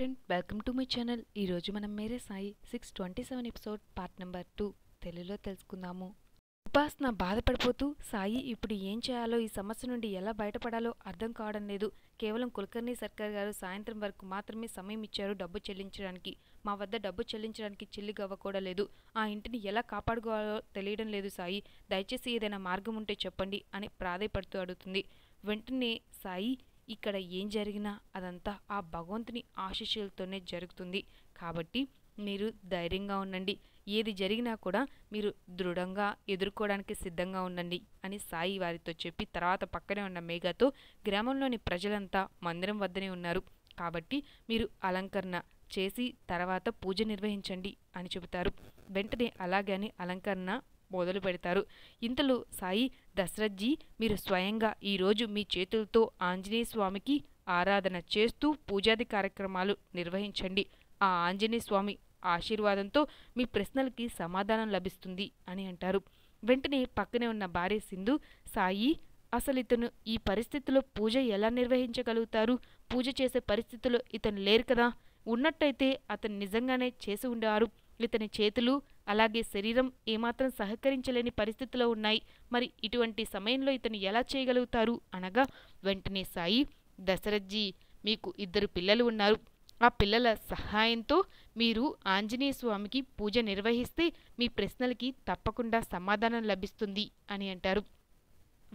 friend welcome to my channel ఈరోజు మనం Mere Sai six twenty seven episode part number two తెలుగులో తెలుసుకుందాము ఉపాసన బాధపడిపోతూ సాయి ఇప్పుడు ఏం చేయాలో ఈ సమస్య నుండి ఎలా బయటపడాలో అర్థం కావడం లేదు కేవలం కులకర్ణి సర్కార్ గారు సాయంత్రం వరకు మాత్రమే సమయం ఇచ్చారు డబ్బు చెల్లించడానికి మా వద్ద డబ్బు చెల్లించడానికి చిల్లిగవ్వ కూడా లేదు ఆ ఇంటిని ఎలా కాపాడుకోవాలో తెలియడం లేదు సాయి దయచేసి ఏదైనా మార్గం ఉంటే చెప్పండి అని ప్రాధాయపడుతూ అడుగుతుంది వెంటనే సాయి ఇక్కడ ఏం జరిగినా అదంతా ఆ భగవంతుని ఆశీస్సులతోనే జరుగుతుంది కాబట్టి మీరు ధైర్యంగా ఉండండి ఏది జరిగినా కూడా మీరు దృఢంగా ఎదుర్కోవడానికి సిద్ధంగా ఉండండి అని సాయి వారితో చెప్పి తర్వాత పక్కనే ఉన్న మేఘాతో గ్రామంలోని ప్రజలంతా మందిరం వద్దనే ఉన్నారు కాబట్టి మీరు అలంకరణ చేసి తర్వాత పూజ నిర్వహించండి అని చెబుతారు వెంటనే అలాగే అని అలంకరణ మొదలు పెడతారు ఇంతలో సాయి దశరథ్జీ మీరు స్వయంగా ఈరోజు మీ చేతులతో ఆంజనేయ స్వామికి ఆరాధన చేస్తూ పూజాది కార్యక్రమాలు నిర్వహించండి ఆ ఆంజనేయ స్వామి ఆశీర్వాదంతో మీ ప్రశ్నలకి సమాధానం లభిస్తుంది అని అంటారు వెంటనే పక్కనే ఉన్న భార్య సింధు సాయి అసలు ఇతను ఈ పరిస్థితిలో పూజ ఎలా నిర్వహించగలుగుతారు పూజ చేసే పరిస్థితిలో ఇతను లేరు కదా ఉన్నట్టయితే అతను నిజంగానే చేసి ఉండేవారు ఇతని చేతులు అలాగే శరీరం ఏమాత్రం సహకరించలేని పరిస్థితిలో ఉన్నాయి మరి ఇటువంటి సమయంలో ఇతను ఎలా చేయగలుగుతారు అనగా వెంటనే సాయి దశరథ్జీ మీకు ఇద్దరు పిల్లలు ఉన్నారు ఆ పిల్లల సహాయంతో మీరు ఆంజనేయ స్వామికి పూజ నిర్వహిస్తే మీ ప్రశ్నలకి తప్పకుండా సమాధానం లభిస్తుంది అని అంటారు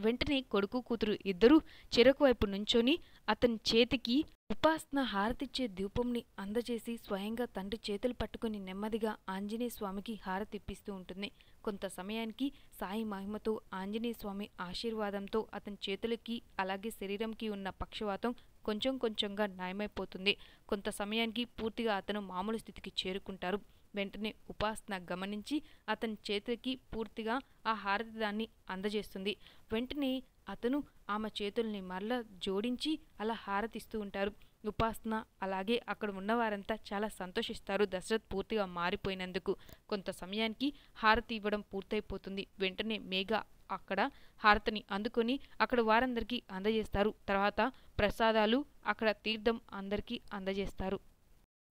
వెంటనే కొడుకు కూతురు ఇద్దరూ చెరకు వైపు నుంచొని అతని చేతికి ఉపాసన హారతిచ్చే దీపంని అందజేసి స్వయంగా తండ్రి చేతులు పట్టుకుని నెమ్మదిగా ఆంజనేయ స్వామికి హారతిప్పిస్తూ ఉంటుంది కొంత సమయానికి సాయి మహిమతో ఆంజనేయ స్వామి ఆశీర్వాదంతో అతని చేతులకి అలాగే శరీరంకి ఉన్న పక్షవాతం కొంచెం కొంచెంగా నయమైపోతుంది కొంత సమయానికి పూర్తిగా అతను మామూలు స్థితికి చేరుకుంటారు వెంటనే ఉపాసన గమనించి అతని చేతికి పూర్తిగా ఆ హారతి దాన్ని అందజేస్తుంది వెంటనే అతను ఆమె చేతుల్ని మరలా జోడించి అలా హారతిస్తూ ఉంటారు ఉపాసన అలాగే అక్కడ ఉన్నవారంతా చాలా సంతోషిస్తారు దశరథ్ పూర్తిగా మారిపోయినందుకు కొంత సమయానికి హారతి ఇవ్వడం పూర్తయిపోతుంది వెంటనే మేఘ అక్కడ హారతిని అందుకొని అక్కడ వారందరికీ అందజేస్తారు తర్వాత ప్రసాదాలు అక్కడ తీర్థం అందరికీ అందజేస్తారు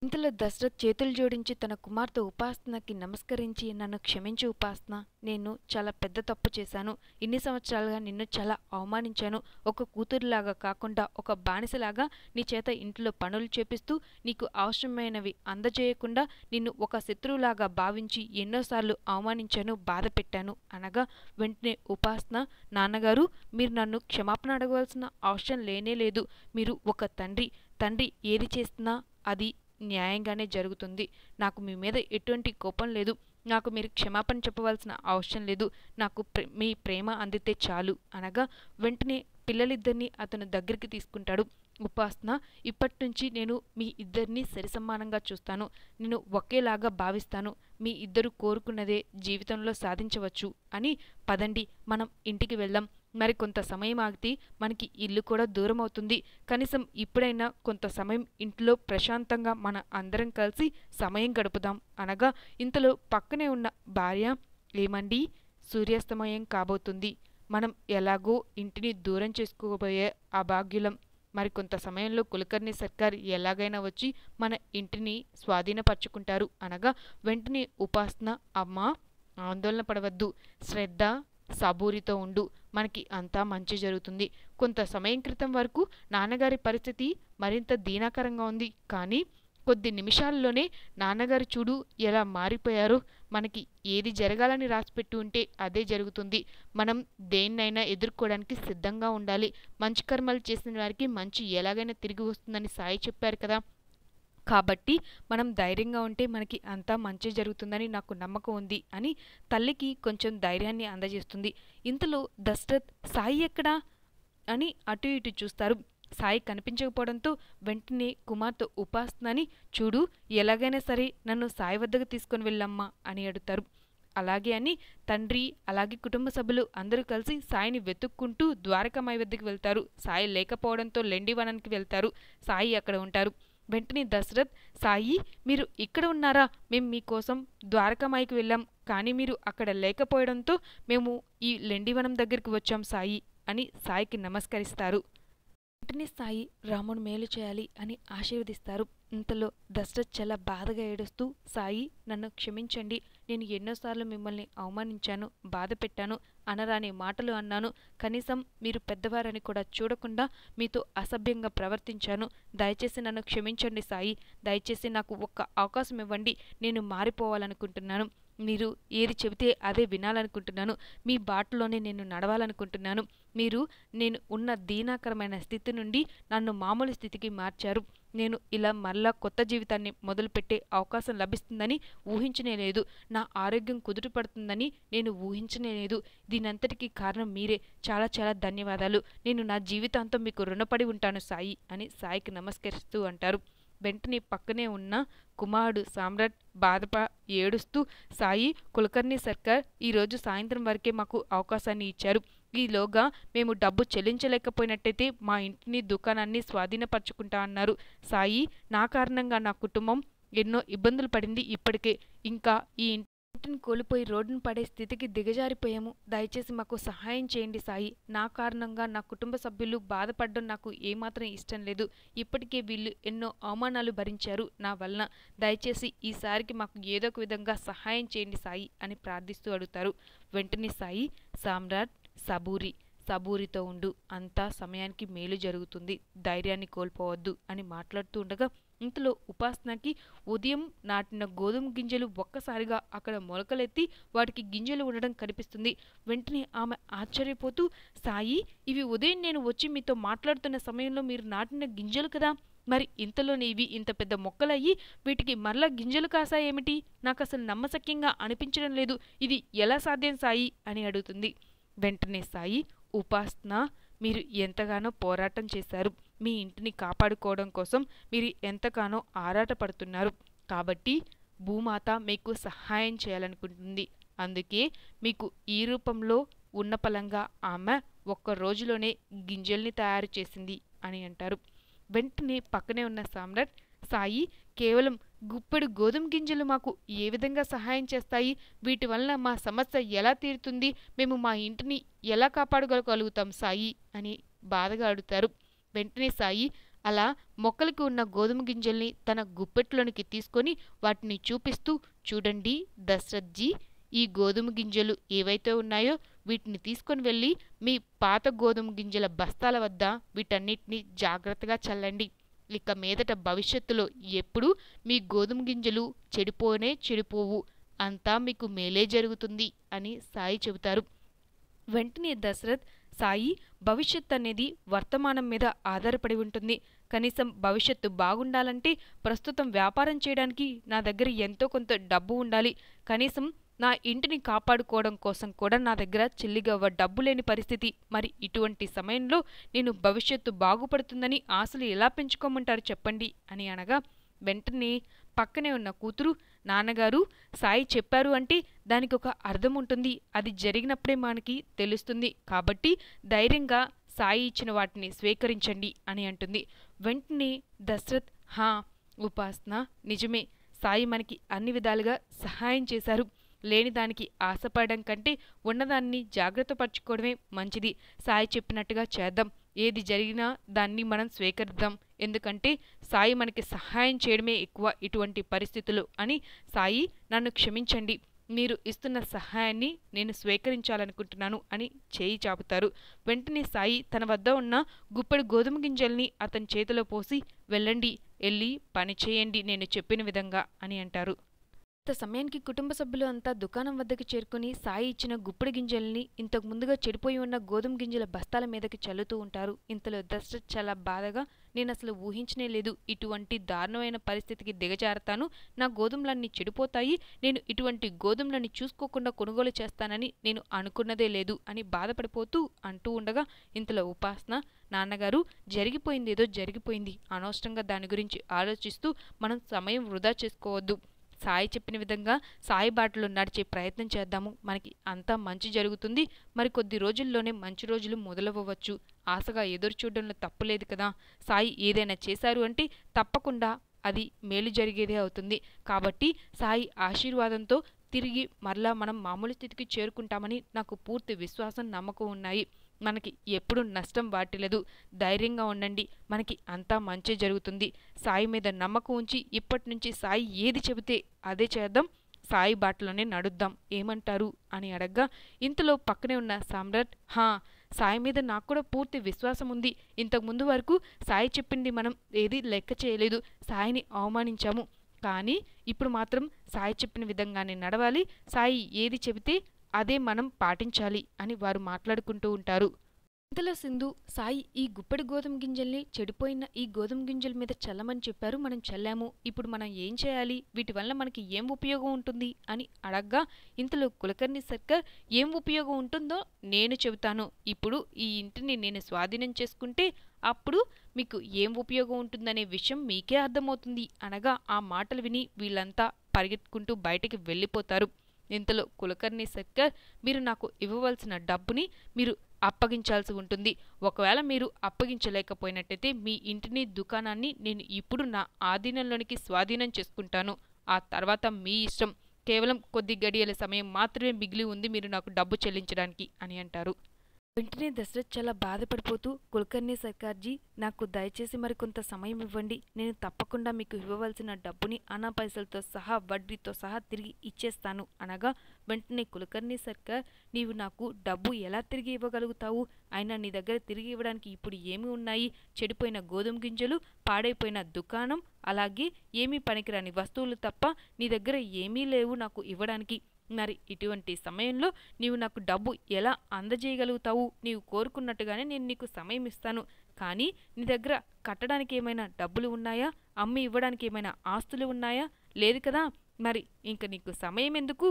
ఇంతలో దశరథ్ చేతులు జోడించి తన కుమార్తె ఉపాసనకి నమస్కరించి నన్ను క్షమించి ఉపాసన నేను చాలా పెద్ద తప్పు చేశాను ఇన్ని సంవత్సరాలుగా నిన్ను చాలా అవమానించాను ఒక కూతురులాగా కాకుండా ఒక బానిసలాగా నీ చేత ఇంట్లో పనులు చేపిస్తూ నీకు అవసరమైనవి అందజేయకుండా నిన్ను ఒక శత్రువులాగా భావించి ఎన్నోసార్లు అవమానించాను బాధ పెట్టాను అనగా వెంటనే ఉపాసన నాన్నగారు మీరు నన్ను క్షమాపణ అడగవలసిన అవసరం లేనే లేదు మీరు ఒక తండ్రి తండ్రి ఏది చేస్తున్నా అది న్యాయంగానే జరుగుతుంది నాకు మీ మీద ఎటువంటి కోపం లేదు నాకు మీరు క్షమాపణ చెప్పవలసిన అవసరం లేదు నాకు మీ ప్రేమ అందితే చాలు అనగా వెంటనే పిల్లలిద్దరినీ అతను దగ్గరికి తీసుకుంటాడు ఉపాసన ఇప్పటి నుంచి నేను మీ ఇద్దరిని సరిసమానంగా చూస్తాను నేను ఒకేలాగా భావిస్తాను మీ ఇద్దరు కోరుకున్నదే జీవితంలో సాధించవచ్చు అని పదండి మనం ఇంటికి వెళ్దాం మరి కొంత సమయం ఆగితే మనకి ఇల్లు కూడా దూరం అవుతుంది కనీసం ఇప్పుడైనా కొంత సమయం ఇంట్లో ప్రశాంతంగా మన అందరం కలిసి సమయం గడుపుదాం అనగా ఇంతలో పక్కనే ఉన్న భార్య ఏమండి సూర్యాస్తమయం కాబోతుంది మనం ఎలాగో ఇంటిని దూరం చేసుకోబోయే అభాగ్యులం కొంత సమయంలో కులకర్ణి సర్కార్ ఎలాగైనా వచ్చి మన ఇంటిని స్వాధీనపరుచుకుంటారు అనగా వెంటనే ఉపాసన అమ్మ ఆందోళన పడవద్దు శ్రద్ధ సబూరితో ఉండు మనకి అంతా మంచి జరుగుతుంది కొంత సమయం క్రితం వరకు నాన్నగారి పరిస్థితి మరింత దీనాకరంగా ఉంది కానీ కొద్ది నిమిషాల్లోనే నాన్నగారు చూడు ఎలా మారిపోయారో మనకి ఏది జరగాలని రాసిపెట్టి ఉంటే అదే జరుగుతుంది మనం దేన్నైనా ఎదుర్కోవడానికి సిద్ధంగా ఉండాలి మంచి కర్మలు చేసిన వారికి మంచి ఎలాగైనా తిరిగి వస్తుందని సాయి చెప్పారు కదా కాబట్టి మనం ధైర్యంగా ఉంటే మనకి అంతా మంచి జరుగుతుందని నాకు నమ్మకం ఉంది అని తల్లికి కొంచెం ధైర్యాన్ని అందజేస్తుంది ఇంతలో దశరథ్ సాయి ఎక్కడా అని అటు ఇటు చూస్తారు సాయి కనిపించకపోవడంతో వెంటనే కుమార్తె ఉపాసనని చూడు ఎలాగైనా సరే నన్ను సాయి వద్దకు తీసుకొని వెళ్ళమ్మా అని అడుగుతారు అలాగే అని తండ్రి అలాగే కుటుంబ సభ్యులు అందరూ కలిసి సాయిని వెతుక్కుంటూ ద్వారకామాయి వద్దకు వెళ్తారు సాయి లేకపోవడంతో లెండివనానికి వెళ్తారు సాయి అక్కడ ఉంటారు వెంటనే దశరథ్ సాయి మీరు ఇక్కడ ఉన్నారా మేము మీకోసం ద్వారకామాయికి వెళ్ళాం కానీ మీరు అక్కడ లేకపోవడంతో మేము ఈ లెండివనం దగ్గరికి వచ్చాం సాయి అని సాయికి నమస్కరిస్తారు వెంటనే సాయి రాముడు మేలు చేయాలి అని ఆశీర్వదిస్తారు ఇంతలో దశరథ్ చాలా బాధగా ఏడుస్తూ సాయి నన్ను క్షమించండి నేను ఎన్నోసార్లు మిమ్మల్ని అవమానించాను బాధ పెట్టాను అనరాని మాటలు అన్నాను కనీసం మీరు పెద్దవారని కూడా చూడకుండా మీతో అసభ్యంగా ప్రవర్తించాను దయచేసి నన్ను క్షమించండి సాయి దయచేసి నాకు ఒక్క అవకాశం ఇవ్వండి నేను మారిపోవాలనుకుంటున్నాను మీరు ఏది చెబితే అదే వినాలనుకుంటున్నాను మీ బాటలోనే నేను నడవాలనుకుంటున్నాను మీరు నేను ఉన్న దీనాకరమైన స్థితి నుండి నన్ను మామూలు స్థితికి మార్చారు నేను ఇలా మళ్ళా కొత్త జీవితాన్ని మొదలుపెట్టే అవకాశం లభిస్తుందని ఊహించనే లేదు నా ఆరోగ్యం కుదుటపడుతుందని నేను ఊహించనే లేదు దీనంతటికీ కారణం మీరే చాలా చాలా ధన్యవాదాలు నేను నా జీవితాంతం మీకు రుణపడి ఉంటాను సాయి అని సాయికి నమస్కరిస్తూ అంటారు వెంటనే పక్కనే ఉన్న కుమారుడు సామ్రాట్ బాధప ఏడుస్తూ సాయి కులకర్ణి సర్కార్ ఈరోజు సాయంత్రం వరకే మాకు అవకాశాన్ని ఇచ్చారు ఈలోగా మేము డబ్బు చెల్లించలేకపోయినట్టయితే మా ఇంటిని దుకాణాన్ని స్వాధీనపరచుకుంటా అన్నారు సాయి నా కారణంగా నా కుటుంబం ఎన్నో ఇబ్బందులు పడింది ఇప్పటికే ఇంకా ఈ రోడ్డును కోల్పోయి రోడ్డును పడే స్థితికి దిగజారిపోయాము దయచేసి మాకు సహాయం చేయండి సాయి నా కారణంగా నా కుటుంబ సభ్యులు బాధపడడం నాకు ఏమాత్రం ఇష్టం లేదు ఇప్పటికే వీళ్ళు ఎన్నో అవమానాలు భరించారు నా వలన దయచేసి ఈసారికి మాకు ఏదో ఒక విధంగా సహాయం చేయండి సాయి అని ప్రార్థిస్తూ అడుగుతారు వెంటనే సాయి సామ్రాట్ సబూరి సబూరితో ఉండు అంతా సమయానికి మేలు జరుగుతుంది ధైర్యాన్ని కోల్పోవద్దు అని మాట్లాడుతూ ఉండగా ఇంతలో ఉపాసనకి ఉదయం నాటిన గోధుమ గింజలు ఒక్కసారిగా అక్కడ మొలకలెత్తి వాటికి గింజలు ఉండడం కనిపిస్తుంది వెంటనే ఆమె ఆశ్చర్యపోతూ సాయి ఇవి ఉదయం నేను వచ్చి మీతో మాట్లాడుతున్న సమయంలో మీరు నాటిన గింజలు కదా మరి ఇంతలోనే ఇవి ఇంత పెద్ద మొక్కలయ్యి వీటికి మరలా గింజలు కాసాయేమిటి నాకు అసలు నమ్మశక్యంగా అనిపించడం లేదు ఇది ఎలా సాధ్యం సాయి అని అడుగుతుంది వెంటనే సాయి ఉపాసన మీరు ఎంతగానో పోరాటం చేశారు మీ ఇంటిని కాపాడుకోవడం కోసం మీరు ఎంతగానో ఆరాటపడుతున్నారు కాబట్టి భూమాత మీకు సహాయం చేయాలనుకుంటుంది అందుకే మీకు ఈ రూపంలో ఉన్న పలంగా ఆమె ఒక్క రోజులోనే గింజల్ని తయారు చేసింది అని అంటారు వెంటనే పక్కనే ఉన్న సామ్రాట్ సాయి కేవలం గుప్పెడు గోధుమ గింజలు మాకు ఏ విధంగా సహాయం చేస్తాయి వీటి వలన మా సమస్య ఎలా తీరుతుంది మేము మా ఇంటిని ఎలా కాపాడగలగలుగుతాం సాయి అని బాధగా అడుగుతారు వెంటనే సాయి అలా మొక్కలకి ఉన్న గోధుమ గింజల్ని తన గుప్పెట్లోనికి తీసుకొని వాటిని చూపిస్తూ చూడండి దశరథ్జీ ఈ గోధుమ గింజలు ఏవైతే ఉన్నాయో వీటిని తీసుకొని వెళ్ళి మీ పాత గోధుమ గింజల బస్తాల వద్ద వీటన్నిటిని జాగ్రత్తగా చల్లండి ఇక మీదట భవిష్యత్తులో ఎప్పుడు మీ గోధుమ గింజలు చెడిపోనే చెడిపోవు అంతా మీకు మేలే జరుగుతుంది అని సాయి చెబుతారు వెంటనే దశరథ్ సాయి భవిష్యత్ అనేది వర్తమానం మీద ఆధారపడి ఉంటుంది కనీసం భవిష్యత్తు బాగుండాలంటే ప్రస్తుతం వ్యాపారం చేయడానికి నా దగ్గర ఎంతో కొంత డబ్బు ఉండాలి కనీసం నా ఇంటిని కాపాడుకోవడం కోసం కూడా నా దగ్గర చిల్లిగవ్వ డబ్బు లేని పరిస్థితి మరి ఇటువంటి సమయంలో నేను భవిష్యత్తు బాగుపడుతుందని ఆశలు ఎలా పెంచుకోమంటారు చెప్పండి అని అనగా వెంటనే పక్కనే ఉన్న కూతురు నాన్నగారు సాయి చెప్పారు అంటే దానికి ఒక అర్థం ఉంటుంది అది జరిగినప్పుడే మనకి తెలుస్తుంది కాబట్టి ధైర్యంగా సాయి ఇచ్చిన వాటిని స్వీకరించండి అని అంటుంది వెంటనే దశరథ్ హా ఉపాసన నిజమే సాయి మనకి అన్ని విధాలుగా సహాయం చేశారు లేని దానికి ఆశపడడం కంటే ఉన్నదాన్ని జాగ్రత్త పరచుకోవడమే మంచిది సాయి చెప్పినట్టుగా చేద్దాం ఏది జరిగినా దాన్ని మనం స్వీకరిద్దాం ఎందుకంటే సాయి మనకి సహాయం చేయడమే ఎక్కువ ఇటువంటి పరిస్థితులు అని సాయి నన్ను క్షమించండి మీరు ఇస్తున్న సహాయాన్ని నేను స్వీకరించాలనుకుంటున్నాను అని చేయి చాపుతారు వెంటనే సాయి తన వద్ద ఉన్న గుప్పెడు గోధుమ గింజల్ని అతని చేతిలో పోసి వెళ్ళండి వెళ్ళి పని చేయండి నేను చెప్పిన విధంగా అని అంటారు ఇంత సమయానికి కుటుంబ సభ్యులు అంతా దుకాణం వద్దకు చేరుకుని సాయి ఇచ్చిన గుప్పడి గింజల్ని ఇంతకు ముందుగా చెడిపోయి ఉన్న గోధుమ గింజల బస్తాల మీదకి చల్లుతూ ఉంటారు ఇంతలో దశ చాలా బాధగా నేను అసలు ఊహించనే లేదు ఇటువంటి దారుణమైన పరిస్థితికి దిగజారతాను నా గోధుమలన్నీ చెడిపోతాయి నేను ఇటువంటి గోధుమలని చూసుకోకుండా కొనుగోలు చేస్తానని నేను అనుకున్నదే లేదు అని బాధపడిపోతూ అంటూ ఉండగా ఇంతలో ఉపాసన నాన్నగారు జరిగిపోయింది ఏదో జరిగిపోయింది అనవసరంగా దాని గురించి ఆలోచిస్తూ మనం సమయం వృధా చేసుకోవద్దు సాయి చెప్పిన విధంగా సాయి బాటలో నడిచే ప్రయత్నం చేద్దాము మనకి అంతా మంచి జరుగుతుంది మరికొద్ది రోజుల్లోనే మంచి రోజులు మొదలవ్వచ్చు ఆశగా చూడడంలో తప్పులేదు కదా సాయి ఏదైనా చేశారు అంటే తప్పకుండా అది మేలు జరిగేదే అవుతుంది కాబట్టి సాయి ఆశీర్వాదంతో తిరిగి మరలా మనం మామూలు స్థితికి చేరుకుంటామని నాకు పూర్తి విశ్వాసం నమ్మకం ఉన్నాయి మనకి ఎప్పుడు నష్టం వాటిలేదు ధైర్యంగా ఉండండి మనకి అంతా మంచి జరుగుతుంది సాయి మీద నమ్మకం ఉంచి ఇప్పటి నుంచి సాయి ఏది చెబితే అదే చేద్దాం సాయి బాటలోనే నడుద్దాం ఏమంటారు అని అడగ్గా ఇంతలో పక్కనే ఉన్న సామ్రాట్ హా సాయి మీద నాకు కూడా పూర్తి విశ్వాసం ఉంది ఇంతకు ముందు వరకు సాయి చెప్పింది మనం ఏది లెక్క చేయలేదు సాయిని అవమానించాము కానీ ఇప్పుడు మాత్రం సాయి చెప్పిన విధంగానే నడవాలి సాయి ఏది చెబితే అదే మనం పాటించాలి అని వారు మాట్లాడుకుంటూ ఉంటారు ఇంతలో సింధు సాయి ఈ గుప్పడి గోధుమ గింజల్ని చెడిపోయిన ఈ గోధుమ గింజల మీద చల్లమని చెప్పారు మనం చల్లాము ఇప్పుడు మనం ఏం చేయాలి వీటి వల్ల మనకి ఏం ఉపయోగం ఉంటుంది అని అడగ్గా ఇంతలో కులకర్ణి సర్కర్ ఏం ఉపయోగం ఉంటుందో నేను చెబుతాను ఇప్పుడు ఈ ఇంటిని నేను స్వాధీనం చేసుకుంటే అప్పుడు మీకు ఏం ఉపయోగం ఉంటుందనే విషయం మీకే అర్థమవుతుంది అనగా ఆ మాటలు విని వీళ్ళంతా పరిగెత్తుకుంటూ బయటికి వెళ్ళిపోతారు ఇంతలో కులకర్ణి సర్కర్ మీరు నాకు ఇవ్వవలసిన డబ్బుని మీరు అప్పగించాల్సి ఉంటుంది ఒకవేళ మీరు అప్పగించలేకపోయినట్టయితే మీ ఇంటిని దుకాణాన్ని నేను ఇప్పుడు నా ఆధీనంలోనికి స్వాధీనం చేసుకుంటాను ఆ తర్వాత మీ ఇష్టం కేవలం కొద్ది గడియల సమయం మాత్రమే మిగిలి ఉంది మీరు నాకు డబ్బు చెల్లించడానికి అని అంటారు వెంటనే దశరథ్ చాలా బాధపడిపోతూ కుల్కర్ణి సర్కార్జీ నాకు దయచేసి మరికొంత సమయం ఇవ్వండి నేను తప్పకుండా మీకు ఇవ్వవలసిన డబ్బుని అనా పైసలతో సహా వడ్డీతో సహా తిరిగి ఇచ్చేస్తాను అనగా వెంటనే కులకర్ణి సర్కార్ నీవు నాకు డబ్బు ఎలా తిరిగి ఇవ్వగలుగుతావు అయినా నీ దగ్గర తిరిగి ఇవ్వడానికి ఇప్పుడు ఏమి ఉన్నాయి చెడిపోయిన గోధుమ గింజలు పాడైపోయిన దుకాణం అలాగే ఏమీ పనికిరాని వస్తువులు తప్ప నీ దగ్గర ఏమీ లేవు నాకు ఇవ్వడానికి మరి ఇటువంటి సమయంలో నీవు నాకు డబ్బు ఎలా అందజేయగలుగుతావు నీవు కోరుకున్నట్టుగానే నేను నీకు సమయం ఇస్తాను కానీ నీ దగ్గర కట్టడానికి ఏమైనా డబ్బులు ఉన్నాయా అమ్మి ఇవ్వడానికి ఏమైనా ఆస్తులు ఉన్నాయా లేదు కదా మరి ఇంక నీకు సమయం ఎందుకు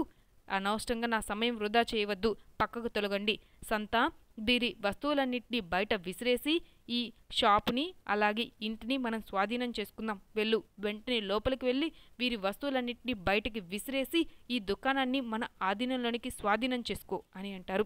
అనవసరంగా నా సమయం వృధా చేయవద్దు పక్కకు తొలగండి సంతా దీని వస్తువులన్నింటినీ బయట విసిరేసి ఈ షాపుని అలాగే ఇంటిని మనం స్వాధీనం చేసుకుందాం వెళ్ళు వెంటనే లోపలికి వెళ్ళి వీరి వస్తువులన్నింటినీ బయటకి విసిరేసి ఈ దుకాణాన్ని మన ఆధీనంలోనికి స్వాధీనం చేసుకో అని అంటారు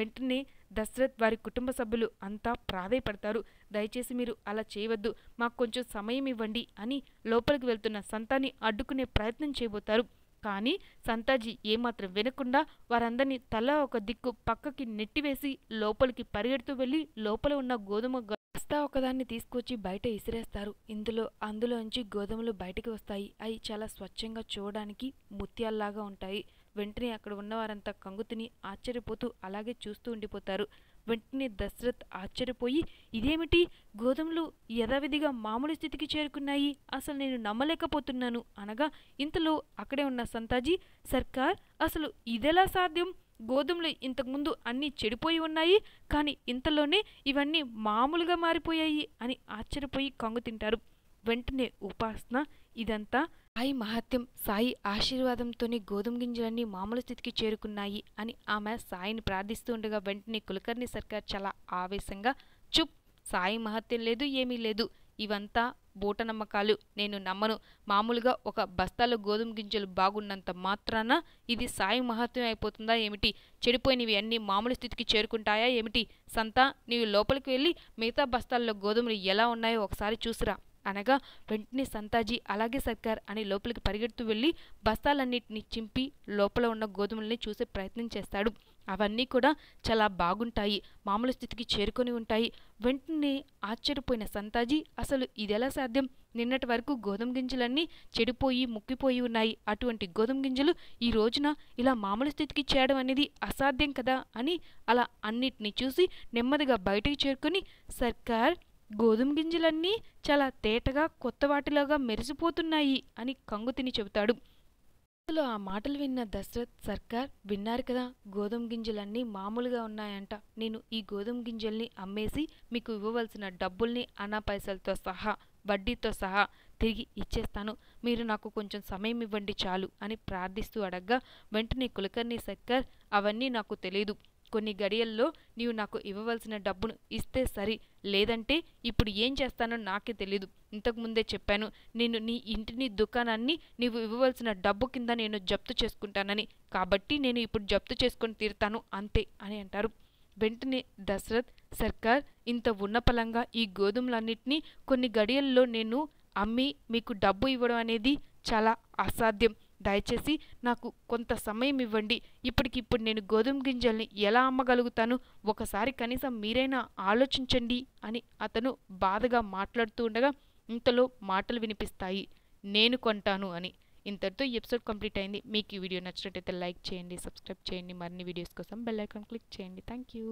వెంటనే దశరథ్ వారి కుటుంబ సభ్యులు అంతా ప్రాధాయపడతారు దయచేసి మీరు అలా చేయవద్దు మాకు కొంచెం సమయం ఇవ్వండి అని లోపలికి వెళ్తున్న సంతాన్ని అడ్డుకునే ప్రయత్నం చేయబోతారు కానీ సంతాజీ ఏమాత్రం వినకుండా వారందరినీ తల ఒక దిక్కు పక్కకి నెట్టివేసి లోపలికి పరిగెడుతూ వెళ్ళి లోపల ఉన్న గోధుమ బస్తా ఒకదాన్ని తీసుకొచ్చి బయట ఇసిరేస్తారు ఇందులో అందులోంచి గోధుమలు బయటికి వస్తాయి అవి చాలా స్వచ్ఛంగా చూడడానికి ముత్యాల్లాగా ఉంటాయి వెంటనే అక్కడ ఉన్నవారంతా కంగుతిని ఆశ్చర్యపోతూ అలాగే చూస్తూ ఉండిపోతారు వెంటనే దశరథ్ ఆశ్చర్యపోయి ఇదేమిటి గోధుమలు యథావిధిగా మామూలు స్థితికి చేరుకున్నాయి అసలు నేను నమ్మలేకపోతున్నాను అనగా ఇంతలో అక్కడే ఉన్న సంతాజీ సర్కార్ అసలు ఇదెలా సాధ్యం గోధుమలు ఇంతకుముందు అన్నీ చెడిపోయి ఉన్నాయి కానీ ఇంతలోనే ఇవన్నీ మామూలుగా మారిపోయాయి అని ఆశ్చర్యపోయి కంగు తింటారు వెంటనే ఉపాసన ఇదంతా సాయి మహత్యం సాయి ఆశీర్వాదంతోనే గోధుమ గింజలన్నీ మామూలు స్థితికి చేరుకున్నాయి అని ఆమె సాయిని ప్రార్థిస్తుండగా వెంటనే కులకర్ణి సర్కార్ చాలా ఆవేశంగా చుప్ సాయి మహత్యం లేదు ఏమీ లేదు ఇవంతా బూట నమ్మకాలు నేను నమ్మను మామూలుగా ఒక బస్తాలో గోధుమ గింజలు బాగున్నంత మాత్రాన ఇది సాయి మహత్యం అయిపోతుందా ఏమిటి చెడిపోయినవి అన్నీ మామూలు స్థితికి చేరుకుంటాయా ఏమిటి సంతా నీవు లోపలికి వెళ్ళి మిగతా బస్తాల్లో గోధుమలు ఎలా ఉన్నాయో ఒకసారి చూసిరా అనగా వెంటనే సంతాజీ అలాగే సర్కార్ అని లోపలికి పరిగెడుతూ వెళ్ళి బస్తాలన్నింటినీ చింపి లోపల ఉన్న గోధుమల్ని చూసే ప్రయత్నం చేస్తాడు అవన్నీ కూడా చాలా బాగుంటాయి మామూలు స్థితికి చేరుకొని ఉంటాయి వెంటనే ఆశ్చర్యపోయిన సంతాజీ అసలు ఇదెలా సాధ్యం నిన్నటి వరకు గోధుమ గింజలన్నీ చెడిపోయి ముక్కిపోయి ఉన్నాయి అటువంటి గోధుమ గింజలు ఈ రోజున ఇలా మామూలు స్థితికి చేయడం అనేది అసాధ్యం కదా అని అలా అన్నిటినీ చూసి నెమ్మదిగా బయటకు చేరుకొని సర్కార్ గోధుమ గింజలన్నీ చాలా తేటగా కొత్త వాటిలాగా మెరిసిపోతున్నాయి అని కంగుతిని చెబుతాడు అందులో ఆ మాటలు విన్న దశరథ్ సర్కార్ విన్నారు కదా గోధుమ గింజలన్నీ మామూలుగా ఉన్నాయంట నేను ఈ గోధుమ గింజల్ని అమ్మేసి మీకు ఇవ్వవలసిన డబ్బుల్ని అనా పైసలతో సహా వడ్డీతో సహా తిరిగి ఇచ్చేస్తాను మీరు నాకు కొంచెం సమయం ఇవ్వండి చాలు అని ప్రార్థిస్తూ అడగ్గా వెంటనే కులకర్ణి సర్కార్ అవన్నీ నాకు తెలియదు కొన్ని గడియల్లో నీవు నాకు ఇవ్వవలసిన డబ్బును ఇస్తే సరి లేదంటే ఇప్పుడు ఏం చేస్తానో నాకే తెలీదు ఇంతకుముందే చెప్పాను నేను నీ ఇంటిని దుకాణాన్ని నీవు ఇవ్వవలసిన డబ్బు కింద నేను జప్తు చేసుకుంటానని కాబట్టి నేను ఇప్పుడు జప్తు చేసుకొని తీరుతాను అంతే అని అంటారు వెంటనే దశరథ్ సర్కార్ ఇంత ఉన్నపలంగా ఈ గోధుమలన్నింటినీ కొన్ని గడియల్లో నేను అమ్మి మీకు డబ్బు ఇవ్వడం అనేది చాలా అసాధ్యం దయచేసి నాకు కొంత సమయం ఇవ్వండి ఇప్పటికిప్పుడు నేను గోధుమ గింజల్ని ఎలా అమ్మగలుగుతాను ఒకసారి కనీసం మీరైనా ఆలోచించండి అని అతను బాధగా మాట్లాడుతూ ఉండగా ఇంతలో మాటలు వినిపిస్తాయి నేను కొంటాను అని ఇంతటితో ఎపిసోడ్ కంప్లీట్ అయింది మీకు ఈ వీడియో నచ్చినట్టయితే లైక్ చేయండి సబ్స్క్రైబ్ చేయండి మరిన్ని వీడియోస్ కోసం బెల్ ఐకాన్ క్లిక్ చేయండి థ్యాంక్ యూ